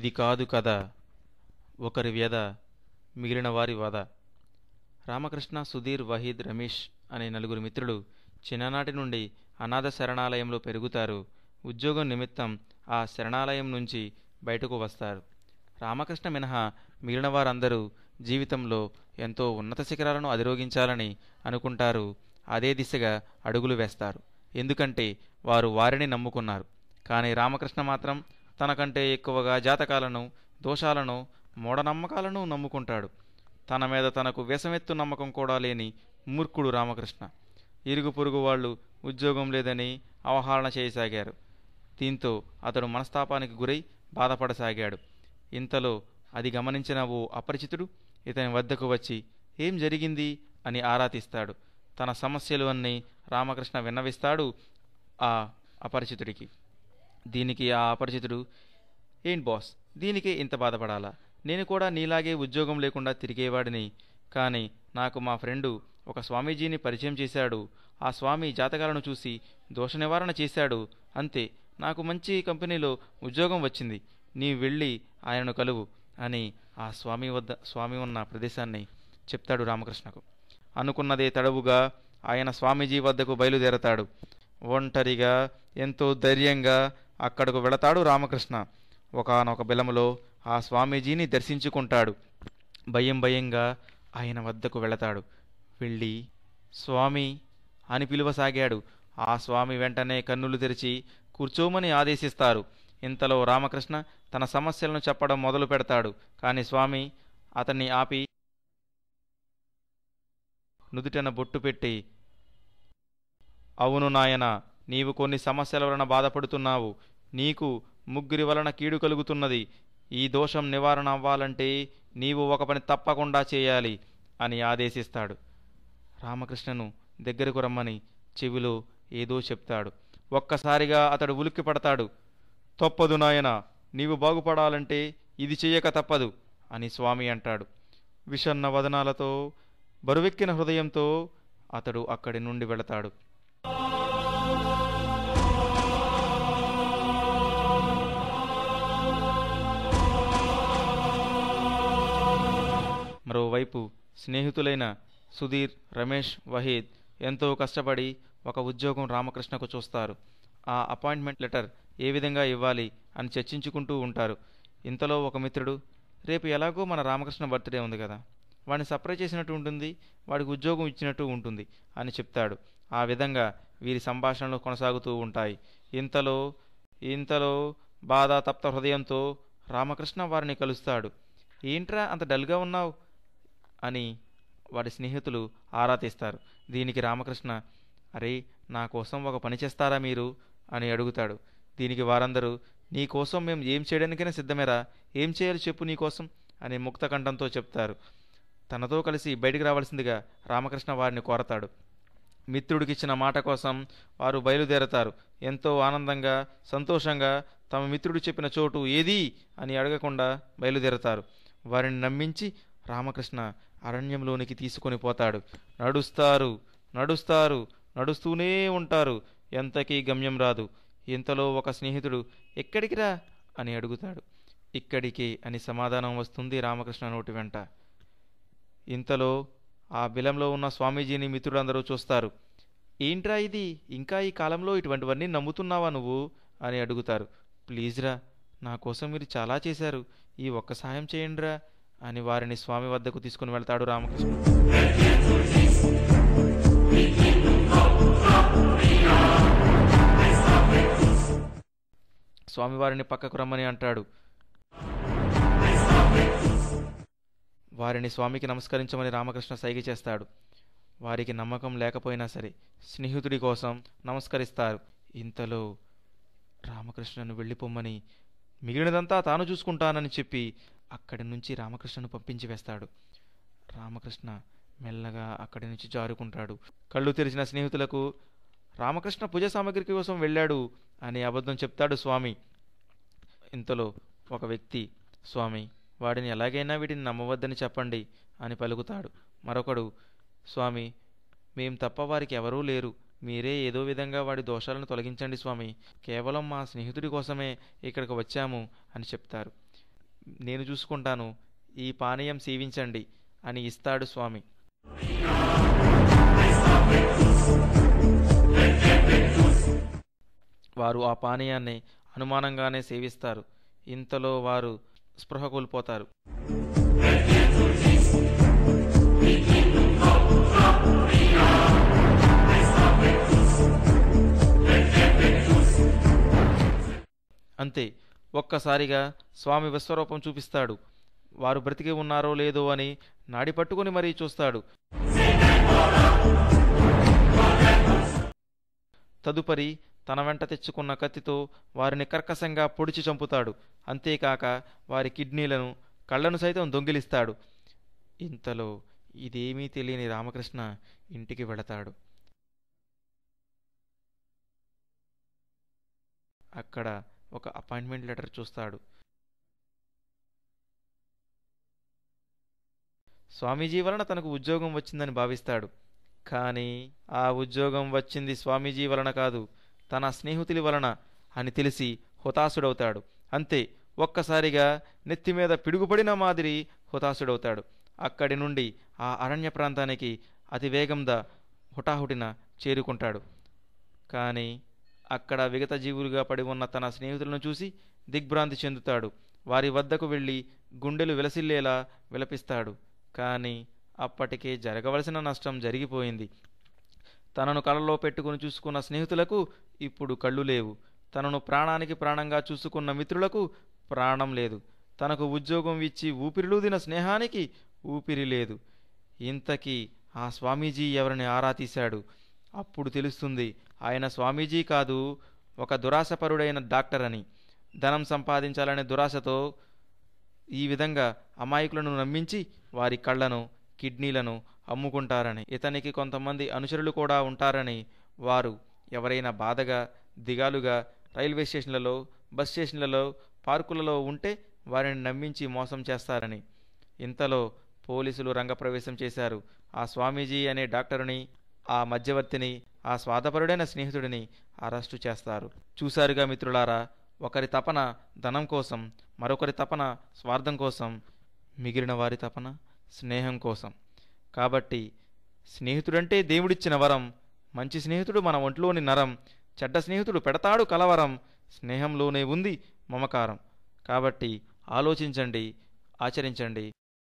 ఇది కాదు కథ ఒకరి వ్యధ మిగిలిన వారి వధ రామకృష్ణ సుధీర్ వహీద్ రమేష్ అనే నలుగురు మిత్రులు చిన్ననాటి నుండి అనాథ శరణాలయంలో పెరుగుతారు ఉద్యోగం నిమిత్తం ఆ శరణాలయం నుంచి బయటకు వస్తారు రామకృష్ణ మినహా మిగిలిన వారందరూ జీవితంలో ఎంతో ఉన్నత శిఖరాలను అధిరోగించాలని అనుకుంటారు అదే దిశగా అడుగులు వేస్తారు ఎందుకంటే వారు వారిని నమ్ముకున్నారు కానీ రామకృష్ణ మాత్రం తనకంటే ఎక్కువగా జాతకాలను దోషాలను మూఢనమ్మకాలను నమ్ముకుంటాడు తన మీద తనకు వ్యసమెత్తు నమ్మకం కూడా లేని మూర్ఖుడు రామకృష్ణ ఇరుగు పొరుగు వాళ్ళు ఉద్యోగం లేదని అవహరణ చేయసాగారు దీంతో అతడు మనస్తాపానికి గురై బాధపడసాగాడు ఇంతలో అది గమనించిన ఓ అపరిచితుడు ఇతని వద్దకు వచ్చి ఏం జరిగింది అని ఆరా తీస్తాడు తన సమస్యలు అన్నీ రామకృష్ణ విన్నవిస్తాడు ఆ అపరిచితుడికి దీనికి ఆ అపరిచితుడు ఏంటి బాస్ దీనికే ఇంత బాధపడాలా నేను కూడా నీలాగే ఉద్యోగం లేకుండా తిరిగేవాడిని కానీ నాకు మా ఫ్రెండు ఒక స్వామీజీని పరిచయం చేశాడు ఆ స్వామి జాతకాలను చూసి దోష నివారణ చేశాడు అంతే నాకు మంచి కంపెనీలో ఉద్యోగం వచ్చింది నీ వెళ్ళి ఆయనను కలువు అని ఆ స్వామి వద్ద స్వామి ఉన్న ప్రదేశాన్ని చెప్తాడు రామకృష్ణకు అనుకున్నదే తడవుగా ఆయన స్వామీజీ వద్దకు బయలుదేరతాడు ఒంటరిగా ఎంతో ధైర్యంగా అక్కడకు వెళతాడు రామకృష్ణ ఒకనొక బిలములో ఆ స్వామీజీని దర్శించుకుంటాడు భయం భయంగా ఆయన వద్దకు వెళతాడు వెళ్ళి స్వామి అని పిలువసాగాడు ఆ స్వామి వెంటనే కన్నులు తెరిచి కూర్చోమని ఆదేశిస్తారు ఇంతలో రామకృష్ణ తన సమస్యలను చెప్పడం మొదలు పెడతాడు కానీ స్వామి అతన్ని ఆపి నుదుటన బొట్టు పెట్టి అవును నాయన నీవు కొన్ని సమస్యల వలన బాధపడుతున్నావు నీకు ముగ్గురి వలన కీడు కలుగుతున్నది ఈ దోషం నివారణ అవ్వాలంటే నీవు ఒక పని తప్పకుండా చేయాలి అని ఆదేశిస్తాడు రామకృష్ణను దగ్గరకు రమ్మని చెవిలో ఏదో చెప్తాడు ఒక్కసారిగా అతడు ఉలిక్కి పడతాడు తప్పదు నాయన నీవు బాగుపడాలంటే ఇది చేయక తప్పదు అని స్వామి అంటాడు విషన్న వదనాలతో బరువెక్కిన హృదయంతో అతడు అక్కడి నుండి వెళతాడు మరోవైపు స్నేహితులైన సుధీర్ రమేష్ వహీద్ ఎంతో కష్టపడి ఒక ఉద్యోగం రామకృష్ణకు చూస్తారు ఆ అపాయింట్మెంట్ లెటర్ ఏ విధంగా ఇవ్వాలి అని చర్చించుకుంటూ ఉంటారు ఇంతలో ఒక మిత్రుడు రేపు ఎలాగో మన రామకృష్ణ బర్త్డే ఉంది కదా వాడిని సర్ప్రైజ్ చేసినట్టు ఉంటుంది వాడికి ఉద్యోగం ఇచ్చినట్టు ఉంటుంది అని చెప్తాడు ఆ విధంగా వీరి సంభాషణలు కొనసాగుతూ ఉంటాయి ఇంతలో ఇంతలో బాధ తప్త హృదయంతో రామకృష్ణ వారిని కలుస్తాడు ఏంట్రా అంత డల్గా ఉన్నావు అని వాడి స్నేహితులు ఆరా తీస్తారు దీనికి రామకృష్ణ అరే నా కోసం ఒక పని చేస్తారా మీరు అని అడుగుతాడు దీనికి వారందరూ నీ కోసం మేము ఏం చేయడానికైనా సిద్ధమేరా ఏం చేయాలి చెప్పు నీకోసం అని ముక్తకంఠంతో చెప్తారు తనతో కలిసి బయటికి రావాల్సిందిగా రామకృష్ణ వారిని కోరతాడు మిత్రుడికిచ్చిన మాట కోసం వారు బయలుదేరతారు ఎంతో ఆనందంగా సంతోషంగా తమ మిత్రుడు చెప్పిన చోటు ఏది అని అడగకుండా బయలుదేరతారు వారిని నమ్మించి రామకృష్ణ అరణ్యంలోనికి తీసుకొని పోతాడు నడుస్తారు నడుస్తారు నడుస్తూనే ఉంటారు ఎంతకీ గమ్యం రాదు ఇంతలో ఒక స్నేహితుడు ఎక్కడికి రా అని అడుగుతాడు ఇక్కడికి అని సమాధానం వస్తుంది రామకృష్ణ నోటి వెంట ఇంతలో ఆ బిలంలో ఉన్న స్వామీజీని మిత్రులందరూ చూస్తారు ఏంట్రా ఇది ఇంకా ఈ కాలంలో ఇటువంటివన్నీ నమ్ముతున్నావా నువ్వు అని అడుగుతారు ప్లీజ్రా నా కోసం మీరు చాలా చేశారు ఈ ఒక్క సాయం చేయండిరా అని వారిని స్వామి వద్దకు తీసుకుని వెళ్తాడు రామకృష్ణ స్వామి వారిని పక్కకు రమ్మని అంటాడు వారిని స్వామికి నమస్కరించమని రామకృష్ణ సైగ చేస్తాడు వారికి నమ్మకం లేకపోయినా సరే స్నేహితుడి కోసం నమస్కరిస్తారు ఇంతలో రామకృష్ణను వెళ్ళిపోమ్మని మిగిలినదంతా తాను చూసుకుంటానని చెప్పి అక్కడి నుంచి రామకృష్ణను పంపించి వేస్తాడు రామకృష్ణ మెల్లగా అక్కడి నుంచి జారుకుంటాడు కళ్ళు తెరిచిన స్నేహితులకు రామకృష్ణ పూజ సామాగ్రి కోసం వెళ్ళాడు అని అబద్ధం చెప్తాడు స్వామి ఇంతలో ఒక వ్యక్తి స్వామి వాడిని ఎలాగైనా వీటిని నమ్మవద్దని చెప్పండి అని పలుకుతాడు మరొకడు స్వామి మేం తప్ప వారికి ఎవరూ లేరు మీరే ఏదో విధంగా వాడి దోషాలను తొలగించండి స్వామి కేవలం మా స్నేహితుడి కోసమే ఇక్కడికి వచ్చాము అని చెప్తారు నేను చూసుకుంటాను ఈ పానీయం సేవించండి అని ఇస్తాడు స్వామి వారు ఆ పానీయాన్ని అనుమానంగానే సేవిస్తారు ఇంతలో వారు స్పృహ కోల్పోతారు అంతే ఒక్కసారిగా స్వామి విశ్వరూపం చూపిస్తాడు వారు బ్రతికి ఉన్నారో లేదో అని నాడి పట్టుకుని మరీ చూస్తాడు తదుపరి తన వెంట తెచ్చుకున్న కత్తితో వారిని కర్కశంగా పొడిచి చంపుతాడు అంతేకాక వారి కిడ్నీలను కళ్ళను సైతం దొంగిలిస్తాడు ఇంతలో ఇదేమీ తెలియని రామకృష్ణ ఇంటికి వెళతాడు అక్కడ ఒక అపాయింట్మెంట్ లెటర్ చూస్తాడు స్వామీజీ వలన తనకు ఉద్యోగం వచ్చిందని భావిస్తాడు కానీ ఆ ఉద్యోగం వచ్చింది స్వామీజీ వలన కాదు తన స్నేహితులి వలన అని తెలిసి హుతాసుడవుతాడు అంతే ఒక్కసారిగా నెత్తిమీద పిడుగుపడిన మాదిరి హుతాసుడవుతాడు అక్కడి నుండి ఆ అరణ్య ప్రాంతానికి అతివేగంగా హుటాహుటిన చేరుకుంటాడు కానీ అక్కడ విగత జీవులుగా పడి ఉన్న తన స్నేహితులను చూసి దిగ్భ్రాంతి చెందుతాడు వారి వద్దకు వెళ్ళి గుండెలు విలసిల్లేలా విలపిస్తాడు కానీ అప్పటికే జరగవలసిన నష్టం జరిగిపోయింది తనను కలలో పెట్టుకుని చూసుకున్న స్నేహితులకు ఇప్పుడు కళ్ళు లేవు తనను ప్రాణానికి ప్రాణంగా చూసుకున్న మిత్రులకు ప్రాణం లేదు తనకు ఉద్యోగం ఇచ్చి ఊపిరిలూదిన స్నేహానికి ఊపిరి లేదు ఇంతకీ ఆ స్వామీజీ ఎవరిని ఆరా తీశాడు అప్పుడు తెలుస్తుంది ఆయన స్వామీజీ కాదు ఒక దురాశపరుడైన డాక్టర్ అని ధనం సంపాదించాలనే దురాశతో ఈ విధంగా అమాయకులను నమ్మించి వారి కళ్ళను కిడ్నీలను అమ్ముకుంటారని ఇతనికి కొంతమంది అనుచరులు కూడా ఉంటారని వారు ఎవరైనా బాధగా దిగాలుగా రైల్వే స్టేషన్లలో బస్ స్టేషన్లలో పార్కులలో ఉంటే వారిని నమ్మించి మోసం చేస్తారని ఇంతలో పోలీసులు రంగప్రవేశం చేశారు ఆ స్వామీజీ అనే డాక్టరుని ఆ మధ్యవర్తిని ఆ స్వాదపరుడైన స్నేహితుడిని అరెస్టు చేస్తారు చూశారుగా మిత్రులారా ఒకరి తపన ధనం కోసం మరొకరి తపన స్వార్థం కోసం మిగిలిన వారి తపన స్నేహం కోసం కాబట్టి స్నేహితుడంటే దేవుడిచ్చిన వరం మంచి స్నేహితుడు మన ఒంట్లోని నరం చెడ్డ స్నేహితుడు పెడతాడు కలవరం స్నేహంలోనే ఉంది మమకారం కాబట్టి ఆలోచించండి ఆచరించండి